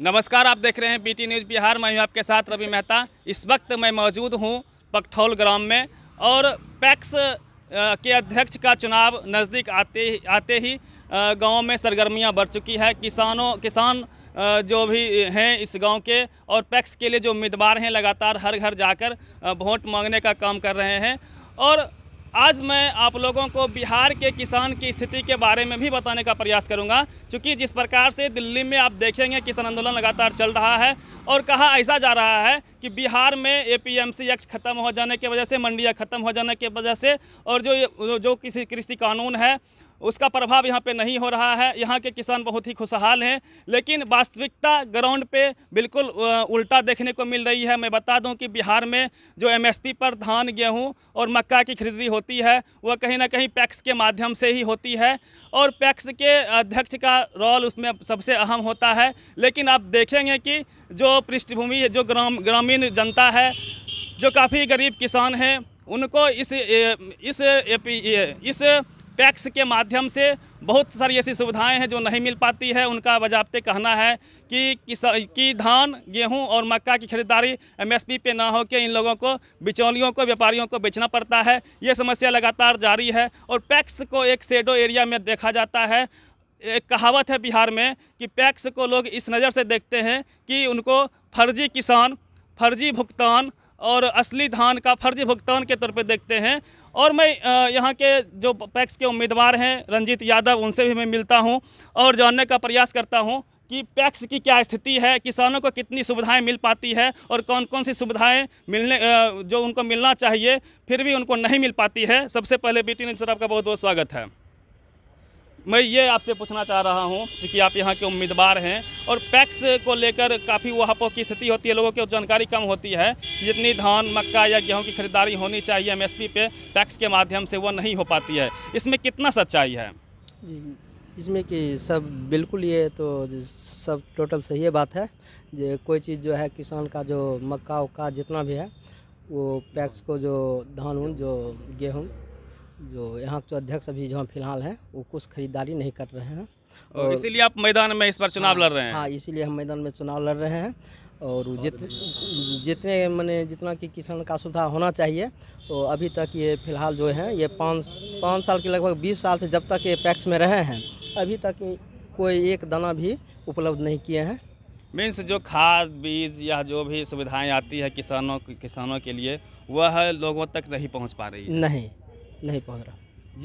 नमस्कार आप देख रहे हैं टी न्यूज़ बिहार मैं हूँ आपके साथ रवि मेहता इस वक्त मैं मौजूद हूँ पकठौल ग्राम में और पैक्स के अध्यक्ष का चुनाव नज़दीक आते ही आते ही गाँव में सरगर्मियाँ बढ़ चुकी है किसानों किसान जो भी हैं इस गांव के और पैक्स के लिए जो उम्मीदवार हैं लगातार हर घर जाकर वोट मांगने का काम कर रहे हैं और आज मैं आप लोगों को बिहार के किसान की स्थिति के बारे में भी बताने का प्रयास करूंगा क्योंकि जिस प्रकार से दिल्ली में आप देखेंगे किसान आंदोलन लगातार चल रहा है और कहा ऐसा जा रहा है कि बिहार में एपीएमसी एक्ट खत्म हो जाने की वजह से मंडियाँ खत्म हो जाने की वजह से और जो जो किसी कृषि कानून है उसका प्रभाव यहाँ पे नहीं हो रहा है यहाँ के किसान बहुत ही खुशहाल हैं लेकिन वास्तविकता ग्राउंड पे बिल्कुल उल्टा देखने को मिल रही है मैं बता दूं कि बिहार में जो एमएसपी पर धान गेहूँ और मक्का की खरीदी होती है वह कहीं ना कहीं पैक्स के माध्यम से ही होती है और पैक्स के अध्यक्ष का रोल उसमें सबसे अहम होता है लेकिन आप देखेंगे कि जो पृष्ठभूमि जो ग्राम ग्रामीण जनता है जो काफ़ी गरीब किसान हैं उनको इस इस इस, इस पैक्स के माध्यम से बहुत सारी ऐसी सुविधाएं हैं जो नहीं मिल पाती है उनका बजाबते कहना है कि कि धान गेहूं और मक्का की खरीदारी एमएसपी पे ना होकर इन लोगों को बिचौलियों को व्यापारियों को बेचना पड़ता है ये समस्या लगातार जारी है और पैक्स को एक सेडो एरिया में देखा जाता है एक कहावत है बिहार में कि पैक्स को लोग इस नज़र से देखते हैं कि उनको फर्जी किसान फर्जी भुगतान और असली धान का फर्जी भुगतान के तौर पर देखते हैं और मैं यहाँ के जो पैक्स के उम्मीदवार हैं रंजीत यादव उनसे भी मैं मिलता हूँ और जानने का प्रयास करता हूँ कि पैक्स की क्या स्थिति है किसानों को कितनी सुविधाएं मिल पाती है और कौन कौन सी सुविधाएं मिलने जो उनको मिलना चाहिए फिर भी उनको नहीं मिल पाती है सबसे पहले टी न्यूज सर आपका बहुत बहुत स्वागत है मैं ये आपसे पूछना चाह रहा हूँ कि आप यहाँ के उम्मीदवार हैं और पैक्स को लेकर काफ़ी वहाँ पर की स्थिति होती है लोगों की जानकारी कम होती है जितनी धान मक्का या गेहूँ की खरीदारी होनी चाहिए एम पे पैक्स के माध्यम से वो नहीं हो पाती है इसमें कितना सच्चाई है इसमें कि सब बिल्कुल ये तो सब टोटल सही है बात है जो कोई चीज़ जो है किसान का जो मक्का उक्का जितना भी है वो पैक्स को जो धान उन जो गेहूँ जो यहाँ जो अध्यक्ष अभी जो फिलहाल हैं वो कुछ खरीदारी नहीं कर रहे हैं और इसीलिए आप मैदान में इस बार चुनाव हाँ, लड़ रहे हैं हाँ इसीलिए हम मैदान में चुनाव लड़ रहे हैं और जित जितने मैंने जितना कि किसान का सुविधा होना चाहिए तो अभी तक ये फिलहाल जो है ये पाँच पाँच साल के लगभग बीस साल से जब तक ये पैक्स में रहे हैं अभी तक कोई एक दाना भी उपलब्ध नहीं किए हैं मीन्स जो खाद बीज या जो भी सुविधाएं आती है किसानों किसानों के लिए वह लोगों तक नहीं पहुंच पा रही है। नहीं नहीं पहुंच रहा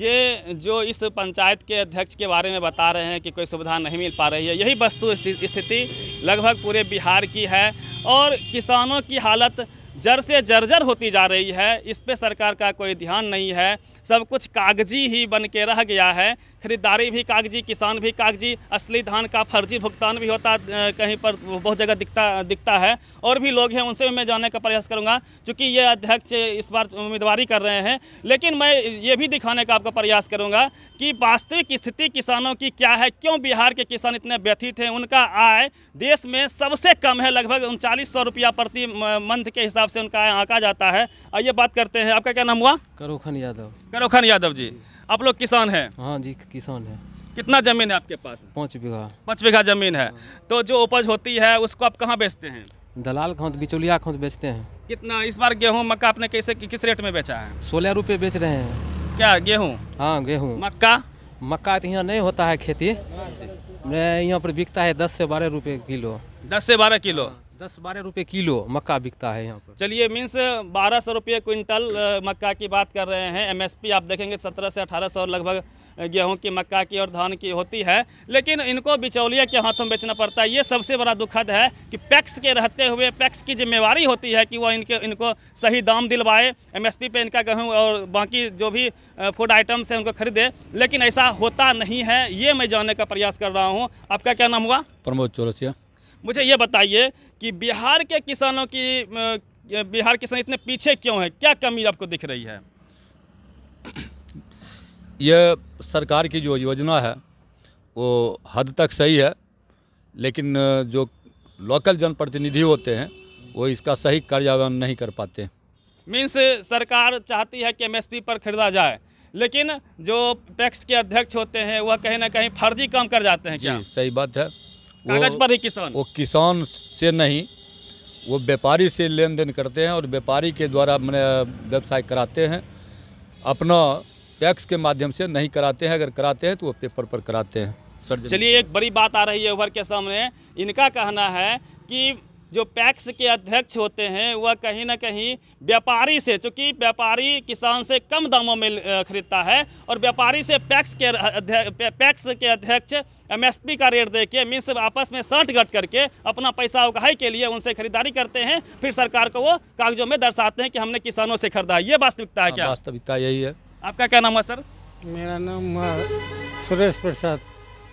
ये जो इस पंचायत के अध्यक्ष के बारे में बता रहे हैं कि कोई सुविधा नहीं मिल पा रही है यही वस्तु स्थिति लगभग पूरे बिहार की है और किसानों की हालत जर से जर्जर होती जा रही है इस पे सरकार का कोई ध्यान नहीं है सब कुछ कागजी ही बन के रह गया है खरीदारी भी कागजी किसान भी कागजी असली धान का फर्जी भुगतान भी होता कहीं पर बहुत जगह दिखता दिखता है और भी लोग हैं उनसे भी मैं जानने का प्रयास करूँगा चूँकि ये अध्यक्ष इस बार उम्मीदवारी कर रहे हैं लेकिन मैं ये भी दिखाने का आपका प्रयास करूँगा कि वास्तविक स्थिति किसानों की क्या है क्यों बिहार के किसान इतने व्यथित हैं उनका आय देश में सबसे कम है लगभग उनचालीस सौ रुपया प्रति मंथ के हिसाब से उनका आय आंका जाता है आइए बात करते हैं आपका क्या नाम हुआ करोखन यादव करोखन यादव जी आप लोग किसान है हाँ जी किसान है कितना जमीन है आपके पास पाँच बीघा पाँच बीघा जमीन है हाँ। तो जो उपज होती है उसको आप कहाँ बेचते हैं दलाल खाँद बिचौलिया खाँद बेचते हैं कितना इस बार गेहूँ मक्का आपने कैसे किस रेट में बेचा है सोलह रुपये बेच रहे हैं क्या गेहूँ हाँ गेहूँ मक्का मक्का तो यहाँ नहीं होता है खेती यहाँ पर बिकता है दस से बारह रुपये किलो दस से बारह किलो दस बारह रुपये किलो मक्का बिकता है यहाँ पर चलिए मीन्स बारह सौ रुपये क्विंटल मक्का की बात कर रहे हैं एमएसपी आप देखेंगे सत्रह से अठारह सौ लगभग गेहूं की मक्का की और धान की होती है लेकिन इनको बिचौलिया के हाथों बेचना पड़ता है ये सबसे बड़ा दुखद है कि पैक्स के रहते हुए पैक्स की जिम्मेवारी होती है कि वह इनके इनको सही दाम दिलवाए एमएसपी पे इनका गेहूँ और बाकी जो भी फूड आइटम्स हैं उनको खरीदे लेकिन ऐसा होता नहीं है ये मैं जानने का प्रयास कर रहा हूँ आपका क्या नाम हुआ प्रमोद चौरसिया मुझे ये बताइए कि बिहार के किसानों की बिहार किसान इतने पीछे क्यों हैं क्या कमी आपको दिख रही है यह सरकार की जो योजना है वो हद तक सही है लेकिन जो लोकल जनप्रतिनिधि होते हैं वो इसका सही कार्यान्वयन नहीं कर पाते मीन्स सरकार चाहती है कि एम पर खरीदा जाए लेकिन जो पैक्स के अध्यक्ष होते हैं वह कहीं ना कहीं फर्जी काम कर जाते हैं क्या सही बात है कागज पर ही किसान वो किसान से नहीं वो व्यापारी से लेन देन करते हैं और व्यापारी के द्वारा मैंने व्यवसाय कराते हैं अपना पैक्स के माध्यम से नहीं कराते हैं अगर कराते हैं तो वो पेपर पर कराते हैं सर चलिए एक बड़ी बात आ रही है उभर के सामने इनका कहना है कि जो पैक्स के अध्यक्ष होते हैं वह कहीं ना कहीं व्यापारी से चूँकि व्यापारी किसान से कम दामों में खरीदता है और व्यापारी से पैक्स के पैक्स के अध्यक्ष एमएसपी का रेट दे के मीन्स आपस में शर्ट घट करके अपना पैसा उगाही के लिए उनसे खरीदारी करते हैं फिर सरकार को वो कागजों में दर्शाते हैं कि हमने किसानों से खरीदा ये वास्तविकता है हाँ, क्या वास्तविकता यही है आपका क्या नाम है सर मेरा नाम सुरेश प्रसाद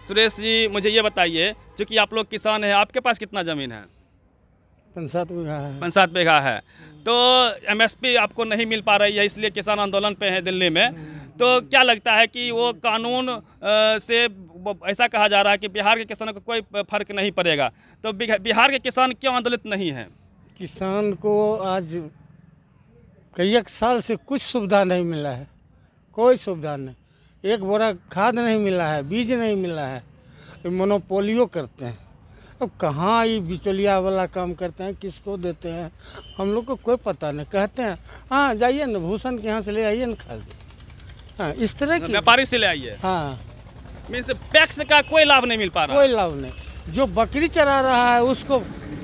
सुरेश जी मुझे ये बताइए चूँकि आप लोग किसान हैं आपके पास कितना ज़मीन है पंचायत बीघा है तो एमएसपी आपको नहीं मिल पा रही है इसलिए किसान आंदोलन पे हैं दिल्ली में तो क्या लगता है कि वो कानून से ऐसा कहा जा रहा है कि बिहार के किसानों को कोई फर्क नहीं पड़ेगा तो बिहार के किसान क्यों आंदोलित नहीं हैं किसान को आज कई एक साल से कुछ सुविधा नहीं मिला है कोई सुविधा नहीं एक बोरा खाद नहीं मिला है बीज नहीं मिला है मोनोपोलियो करते हैं अब कहाँ ये बिचौलिया वाला काम करते हैं किसको देते हैं हम लोग को कोई पता नहीं कहते हैं हाँ जाइए ना भूषण के यहाँ से ले आइए ना खरीद हाँ इस तरह की व्यापारी से ले आइए हाँ मीन्स पैक्स का कोई लाभ नहीं मिल पा रहा कोई लाभ नहीं जो बकरी चरा रहा है उसको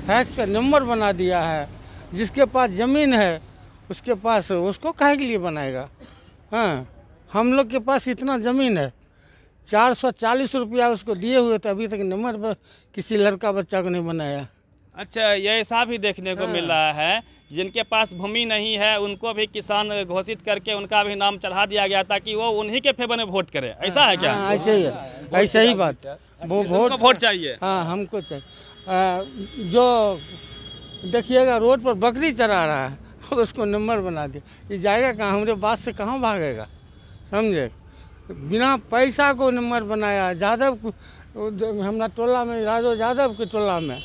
फैक्स का नंबर बना दिया है जिसके पास ज़मीन है उसके पास उसको काहे के लिए बनाएगा हाँ हम लोग के पास इतना ज़मीन है चार सौ चालीस रुपया उसको दिए हुए थे अभी तक नंबर किसी लड़का बच्चा को नहीं बनाया अच्छा ये ऐसा भी देखने को मिल हाँ। रहा है जिनके पास भूमि नहीं है उनको भी किसान घोषित करके उनका भी नाम चढ़ा दिया गया ताकि वो उन्हीं के फेवर में वोट करे ऐसा है क्या हाँ, ऐसे ही है ही बात वो वोट वोट चाहिए हाँ हमको चाहिए जो देखिएगा रोड पर बकरी चरा रहा है उसको नंबर बना दिया ये जाएगा कहाँ हमारे बात से कहाँ भागेगा समझे बिना पैसा को नंबर बनाया यादव हमारा टोला में राजो यादव के टोला में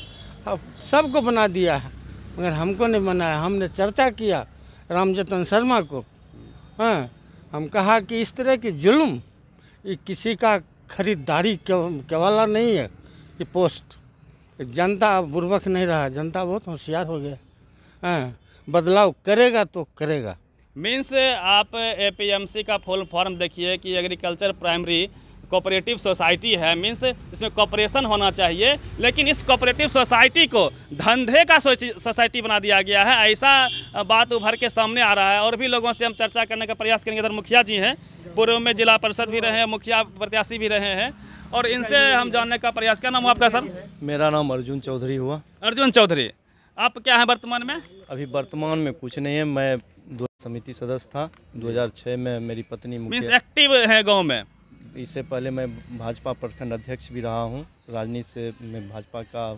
अब सबको बना दिया है मगर हमको नहीं बनाया हमने चर्चा किया राम जतन शर्मा को हाँ हम कहा कि इस तरह की जुल्म ये किसी का खरीदारी केवाला नहीं है ये पोस्ट जनता अब बुरबक नहीं रहा जनता बहुत होशियार हो गया हाँ बदलाव करेगा तो करेगा मीन्स आप एपीएमसी का फुल फॉर्म देखिए कि एग्रीकल्चर प्राइमरी कोऑपरेटिव सोसाइटी है मीन्स इसमें कॉपरेशन होना चाहिए लेकिन इस कोऑपरेटिव सोसाइटी को धंधे का सोसाइटी बना दिया गया है ऐसा बात उभर के सामने आ रहा है और भी लोगों से हम चर्चा करने का प्रयास करेंगे इधर मुखिया जी हैं पूर्व में जिला परिषद भी रहे हैं मुखिया प्रत्याशी भी रहे हैं और इनसे हम जानने का प्रयास क्या नाम आपका सर मेरा नाम अर्जुन चौधरी हुआ अर्जुन चौधरी आप क्या हैं वर्तमान में अभी वर्तमान में कुछ नहीं है मैं दो समिति सदस्य था 2006 में मेरी पत्नी एक्टिव है गांव में इससे पहले मैं भाजपा प्रखंड अध्यक्ष भी रहा हूं राजनीति से मैं भाजपा का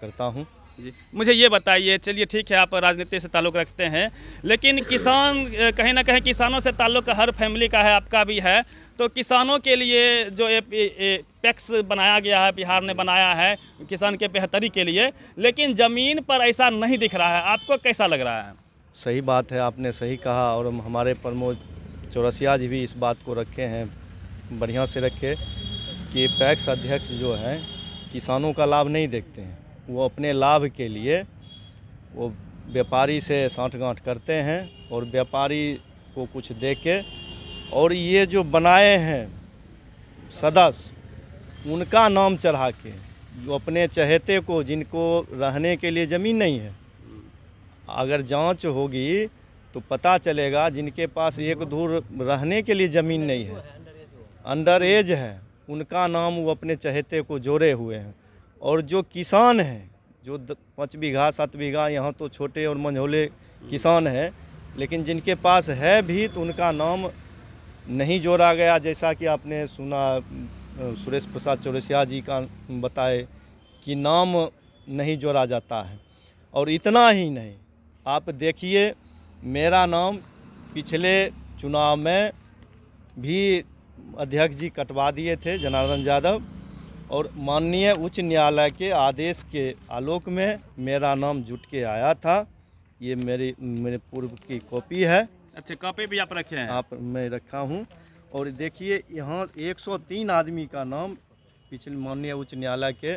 करता हूं जी मुझे ये बताइए चलिए ठीक है आप राजनीति से ताल्लुक़ रखते हैं लेकिन किसान कहीं ना कहीं किसानों से ताल्लुक़ हर फैमिली का है आपका भी है तो किसानों के लिए जो एक पैक्स बनाया गया है बिहार ने बनाया है किसान के बेहतरी के लिए लेकिन ज़मीन पर ऐसा नहीं दिख रहा है आपको कैसा लग रहा है सही बात है आपने सही कहा और हमारे प्रमोद चौरसिया जी भी इस बात को रखे हैं बढ़िया से रखे कि पैक्स अध्यक्ष जो हैं किसानों का लाभ नहीं देखते हैं वो अपने लाभ के लिए वो व्यापारी से साँठ करते हैं और व्यापारी को कुछ दे के और ये जो बनाए हैं सदस्य उनका नाम चढ़ा के जो अपने चहेते को जिनको रहने के लिए ज़मीन नहीं है अगर जांच होगी तो पता चलेगा जिनके पास एक दूर रहने के लिए ज़मीन नहीं है अंडर एज है उनका नाम वो अपने चहेते को जोड़े हुए हैं और जो किसान हैं जो पाँच बीघा सात बीघा यहाँ तो छोटे और मंझोले किसान हैं लेकिन जिनके पास है भी तो उनका नाम नहीं जोड़ा गया जैसा कि आपने सुना सुरेश प्रसाद चौरसिया जी का बताए कि नाम नहीं जोड़ा जाता है और इतना ही नहीं आप देखिए मेरा नाम पिछले चुनाव में भी अध्यक्ष जी कटवा दिए थे जनार्दन यादव और माननीय उच्च न्यायालय के आदेश के आलोक में मेरा नाम जुट के आया था ये मेरी मेरे पूर्व की कॉपी है अच्छा कॉपी भी आप रखे हैं आप मैं रखा हूँ और देखिए यहाँ 103 आदमी का नाम पिछले माननीय उच्च न्यायालय के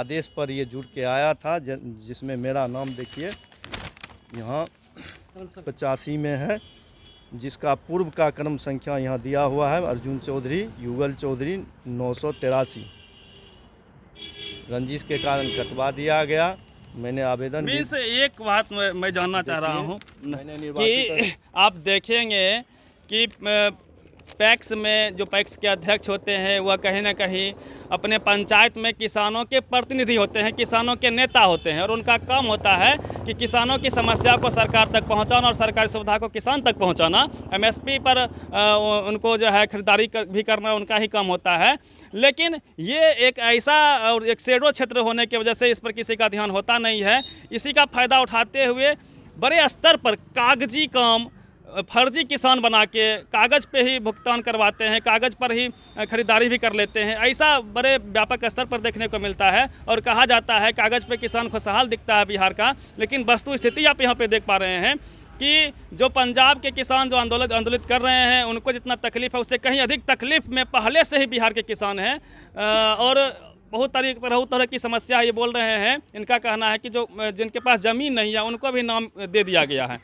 आदेश पर ये जुट के आया था जिसमें मेरा नाम देखिए यहाँ पचासी में है जिसका पूर्व का क्रम संख्या यहाँ दिया हुआ है अर्जुन चौधरी युगल चौधरी नौ सौ तिरासी रंजिश के कारण कटवा दिया गया मैंने आवेदन से एक बात मैं, मैं जानना चाह रहा हूँ कि आप देखेंगे कि पैक्स में जो पैक्स के अध्यक्ष होते हैं वह कहीं ना कहीं अपने पंचायत में किसानों के प्रतिनिधि होते हैं किसानों के नेता होते हैं और उनका काम होता है कि किसानों की समस्या को सरकार तक पहुंचाना और सरकारी सुविधा को किसान तक पहुंचाना एमएसपी पर उनको जो है खरीदारी कर, भी करना उनका ही काम होता है लेकिन ये एक ऐसा और एक सेडो क्षेत्र होने की वजह से इस पर किसी का ध्यान होता नहीं है इसी का फ़ायदा उठाते हुए बड़े स्तर पर कागजी काम फर्जी किसान बना के कागज़ पे ही भुगतान करवाते हैं कागज़ पर ही खरीदारी भी कर लेते हैं ऐसा बड़े व्यापक स्तर पर देखने को मिलता है और कहा जाता है कागज़ पे किसान खुशहाल दिखता है बिहार का लेकिन वस्तु स्थिति आप यहाँ पे देख पा रहे हैं कि जो पंजाब के किसान जो आंदोलन आंदोलित कर रहे हैं उनको जितना तकलीफ है उससे कहीं अधिक तकलीफ में पहले से ही बिहार के किसान हैं और बहुत तारीख बहुत तरह की समस्या ये बोल रहे हैं इनका कहना है कि जो जिनके पास ज़मीन नहीं है उनको भी नाम दे दिया गया है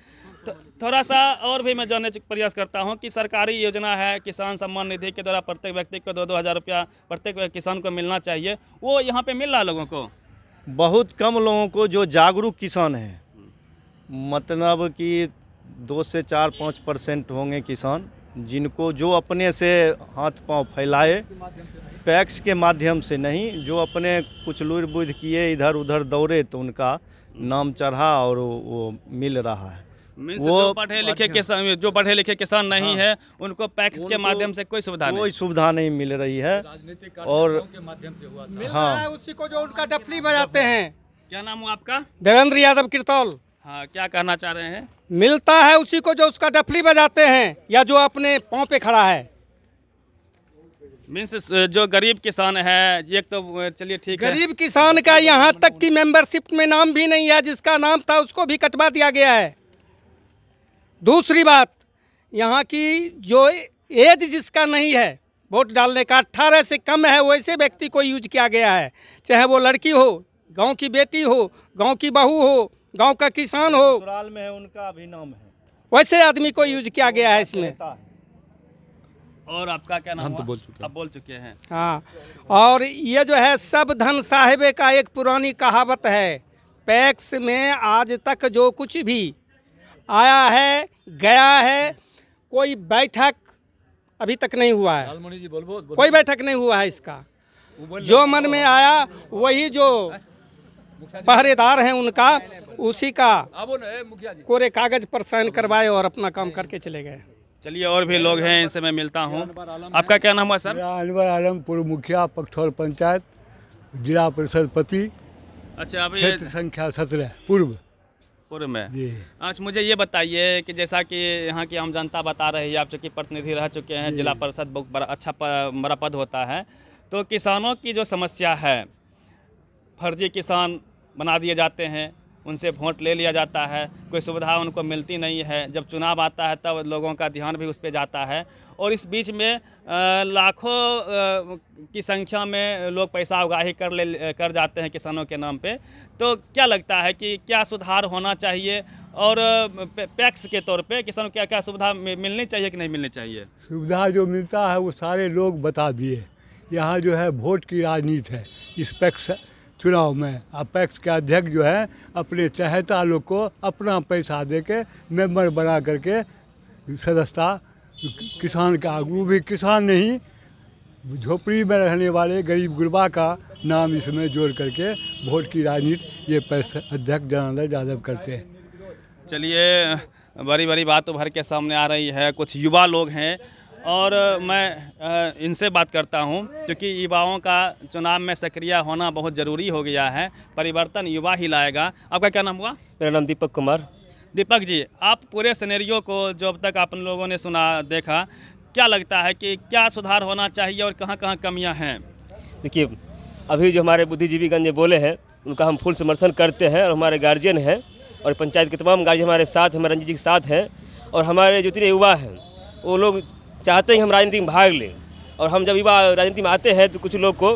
थोड़ा सा और भी मैं जानने का प्रयास करता हूँ कि सरकारी योजना है किसान सम्मान निधि के द्वारा प्रत्येक व्यक्ति को दो दो हज़ार रुपया प्रत्येक किसान को मिलना चाहिए वो यहाँ पे मिल रहा लोगों को बहुत कम लोगों को जो जागरूक किसान हैं मतलब कि दो से चार पाँच परसेंट होंगे किसान जिनको जो अपने से हाथ पांव फैलाए पैक्स के माध्यम से नहीं जो अपने कुछ लुर बुझ किए इधर उधर दौड़े तो उनका नाम चढ़ा और वो मिल रहा है वो पढ़े लिखे किसान जो पढ़े लिखे किसान नहीं हाँ। है उनको पैक्स के माध्यम से कोई सुविधा कोई सुविधा नहीं मिल रही है और हाँ। उसी को जो उनका डफली बजाते हैं क्या नाम हुआ आपका देवेंद्र यादव किरतौल हाँ क्या कहना चाह रहे हैं मिलता है उसी को जो उसका डफली बजाते हैं या जो अपने पाँव पे खड़ा है मीन्स जो गरीब किसान है एक तो चलिए ठीक है गरीब किसान का यहाँ तक की मेंबरशिप में नाम भी नहीं है जिसका नाम था उसको भी कटवा दिया गया है दूसरी बात यहाँ की जो एज जिसका नहीं है वोट डालने का अट्ठारह से कम है वैसे व्यक्ति को यूज किया गया है चाहे वो लड़की हो गांव की बेटी हो गांव की बहू हो गांव का किसान हो ससुराल में है उनका भी नाम है वैसे आदमी को यूज किया गया है इसमें और आपका क्या नाम हम तो बोल चुके आप बोल चुके हैं हाँ और ये जो है सब धन साहिबे का एक पुरानी कहावत है पैक्स में आज तक जो कुछ भी आया है गया है कोई बैठक अभी तक नहीं हुआ है जी बोल बोल, कोई बैठक नहीं हुआ है इसका जो मन में आया वही जो पहरेदार हैं उनका उसी का कोरे कागज पर साइन करवाए और अपना काम करके चले गए चलिए और भी लोग हैं इनसे मैं मिलता हूँ आपका क्या नाम है सर अनवर आलम पूर्व मुखिया पखठौर पंचायत जिला परिषद पति अच्छा क्षेत्र संख्या सत्रह पूर्व गोरखपुर में अच्छा मुझे ये बताइए कि जैसा कि यहाँ की आम जनता बता रही है आप चूँकि प्रतिनिधि रह चुके हैं जिला परिषद बहुत बड़ा अच्छा बड़ा पद होता है तो किसानों की जो समस्या है फर्जी किसान बना दिए जाते हैं उनसे वोट ले लिया जाता है कोई सुविधा उनको मिलती नहीं है जब चुनाव आता है तब लोगों का ध्यान भी उस पर जाता है और इस बीच में लाखों की संख्या में लोग पैसा उगाही कर ले कर जाते हैं किसानों के नाम पे तो क्या लगता है कि क्या सुधार होना चाहिए और पैक्स के तौर पे किसानों क्या क्या सुविधा मिलनी चाहिए कि नहीं मिलनी चाहिए सुविधा जो मिलता है वो सारे लोग बता दिए यहाँ जो है वोट की राजनीति है इस पैक्स चुनाव में अपेक्स के अध्यक्ष जो है अपने चहेता लोग को अपना पैसा दे के मेम्बर बना करके सदस्यता किसान का वो भी किसान नहीं झोपड़ी में रहने वाले गरीब गुरबा का नाम इसमें जोड़ करके वोट की राजनीति ये अध्यक्ष जनानंद यादव करते हैं चलिए बड़ी बड़ी बात उभर तो के सामने आ रही है कुछ युवा लोग हैं और मैं इनसे बात करता हूं क्योंकि युवाओं का चुनाव में सक्रिय होना बहुत ज़रूरी हो गया है परिवर्तन युवा ही लाएगा आपका क्या नाम हुआ मेरा नाम दीपक कुमार दीपक जी आप पूरे सिनेरियो को जो अब तक आप लोगों ने सुना देखा क्या लगता है कि क्या सुधार होना चाहिए और कहाँ कहाँ कमियाँ हैं देखिए अभी जो हमारे बुद्धिजीवीगण जो बोले हैं उनका हम फुल समर्थन करते हैं और हमारे गार्जियन हैं और पंचायत के तमाम गार्जियन हमारे साथ हमारे रंजीत जी के साथ हैं और हमारे जितने युवा हैं वो लोग चाहते ही हम राजनीति में भाग लें और हम जब युवा राजनीति में आते हैं तो कुछ लोग को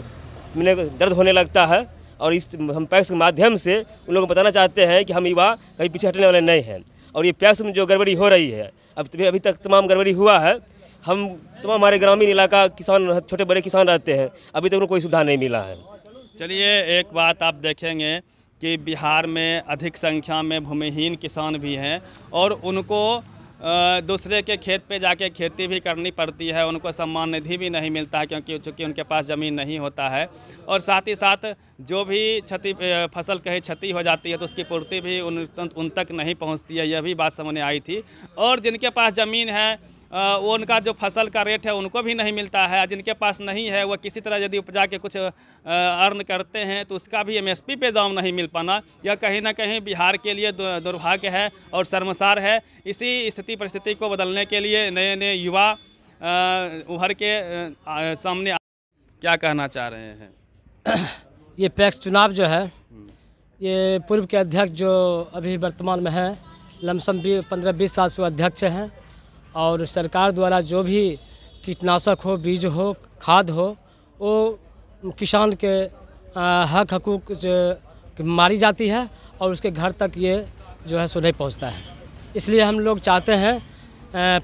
मैंने दर्द होने लगता है और इस हम पैक्स के माध्यम से उन लोगों को बताना चाहते हैं कि हम युवा कहीं पीछे हटने वाले नहीं हैं और ये पैक्स में जो गड़बड़ी हो रही है अब तो अभी तक तमाम गड़बड़ी हुआ है हम तमाम हमारे ग्रामीण इलाका किसान छोटे बड़े किसान रहते हैं अभी तक उनको कोई सुविधा नहीं मिला है चलिए एक बात आप देखेंगे कि बिहार में अधिक संख्या में भूमिहीन किसान भी हैं और उनको दूसरे के खेत पे जाके खेती भी करनी पड़ती है उनको सम्मान निधि भी नहीं मिलता है क्योंकि चूँकि उनके पास ज़मीन नहीं होता है और साथ ही साथ जो भी क्षति फसल कहीं क्षति हो जाती है तो उसकी पूर्ति भी उन उन तक नहीं पहुंचती है यह भी बात सामने आई थी और जिनके पास ज़मीन है वो उनका जो फसल का रेट है उनको भी नहीं मिलता है जिनके पास नहीं है वह किसी तरह यदि उपजा के कुछ अर्न करते हैं तो उसका भी एमएसपी पे दाम नहीं मिल पाना यह कहीं ना कहीं बिहार के लिए दुर्भाग्य है और शर्मसार है इसी स्थिति परिस्थिति को बदलने के लिए नए नए युवा उभर के सामने क्या कहना चाह रहे हैं ये पैक्स चुनाव जो है हम्म। ये पूर्व के अध्यक्ष जो अभी वर्तमान में है लमसम भी पंद्रह बीस साल से अध्यक्ष हैं और सरकार द्वारा जो भी कीटनाशक हो बीज हो खाद हो वो किसान के हक हकूक मारी जाती है और उसके घर तक ये जो है सो नहीं पहुँचता है इसलिए हम लोग चाहते हैं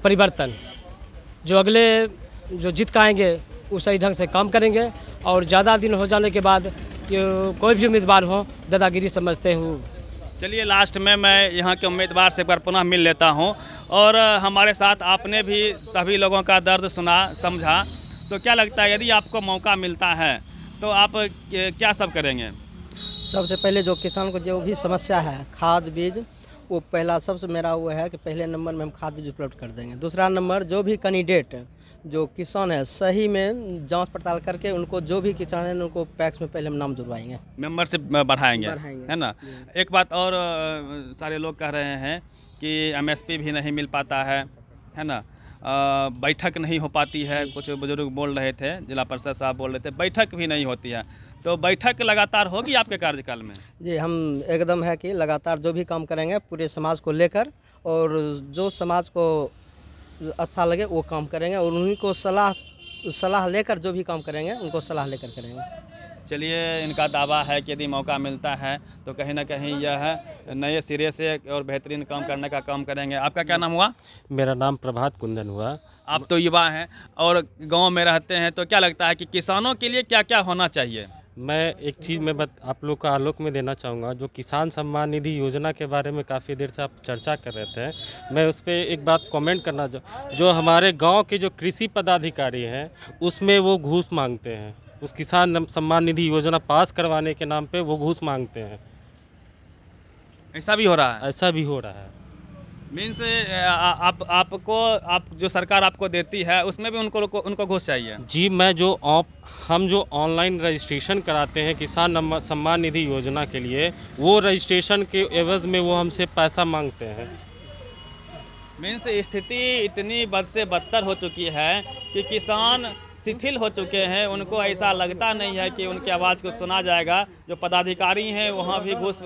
परिवर्तन जो अगले जो जीत आएंगे वो सही ढंग से काम करेंगे और ज़्यादा दिन हो जाने के बाद कोई भी उम्मीदवार हो दादागिरी समझते हूँ चलिए लास्ट में मैं यहाँ के उम्मीदवार से एक बार पुनः मिल लेता हूँ और हमारे साथ आपने भी सभी लोगों का दर्द सुना समझा तो क्या लगता है यदि आपको मौका मिलता है तो आप क्या सब करेंगे सबसे पहले जो किसान को जो भी समस्या है खाद बीज वो पहला सबसे मेरा वो है कि पहले नंबर में हम खाद बीज उपलब्ध कर देंगे दूसरा नंबर जो भी कैंडिडेट जो किसान है सही में जांच पड़ताल करके उनको जो भी किसान है उनको पैक्स में पहले हम नाम जुड़वाएंगे मेंबरशिप बढ़ाएंगे, बढ़ाएंगे है ना एक बात और सारे लोग कह रहे हैं कि एमएसपी भी नहीं मिल पाता है है ना बैठक नहीं हो पाती है कुछ बुजुर्ग बोल रहे थे जिला परिषद साहब बोल रहे थे बैठक भी नहीं होती है तो बैठक लगातार होगी आपके कार्यकाल में जी हम एकदम है कि लगातार जो भी काम करेंगे पूरे समाज को लेकर और जो समाज को अच्छा लगे वो काम करेंगे और उन्हीं को सलाह सलाह लेकर जो भी काम करेंगे उनको सलाह लेकर करेंगे चलिए इनका दावा है कि यदि मौका मिलता है तो कहीं ना कहीं यह नए सिरे से और बेहतरीन काम करने का काम करेंगे आपका क्या नाम हुआ मेरा नाम प्रभात कुंदन हुआ आप तो युवा हैं और गांव में रहते हैं तो क्या लगता है कि किसानों के लिए क्या क्या होना चाहिए मैं एक चीज़ में बत, आप लोग का आलोक में देना चाहूँगा जो किसान सम्मान निधि योजना के बारे में काफ़ी देर से आप चर्चा कर रहे थे मैं उस पर एक बात कमेंट करना जो, जो हमारे गांव के जो कृषि पदाधिकारी हैं उसमें वो घूस मांगते हैं उस किसान सम्मान निधि योजना पास करवाने के नाम पे वो घूस मांगते हैं ऐसा भी हो रहा है ऐसा भी हो रहा है मीन्स आप आपको आप जो सरकार आपको देती है उसमें भी उनको उनको घूस चाहिए जी मैं जो आप हम जो ऑनलाइन रजिस्ट्रेशन कराते हैं किसान सम्मान निधि योजना के लिए वो रजिस्ट्रेशन के एवज में वो हमसे पैसा मांगते हैं मीन्स स्थिति इतनी बद से बदतर हो चुकी है कि किसान शिथिल हो चुके हैं उनको ऐसा लगता नहीं है कि उनकी आवाज़ को सुना जाएगा जो पदाधिकारी हैं वहाँ भी घूस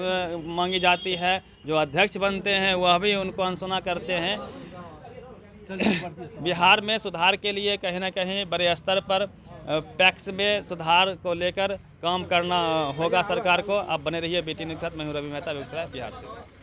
मांगी जाती है जो अध्यक्ष बनते हैं वह भी उनको अनसुना करते हैं बिहार में सुधार के लिए कहीं ना कहीं बड़े स्तर पर पैक्स में सुधार को लेकर काम करना होगा सरकार को आप बने रहिए बेटी साथ मैं रवि मेहता बेगूसराय बिहार से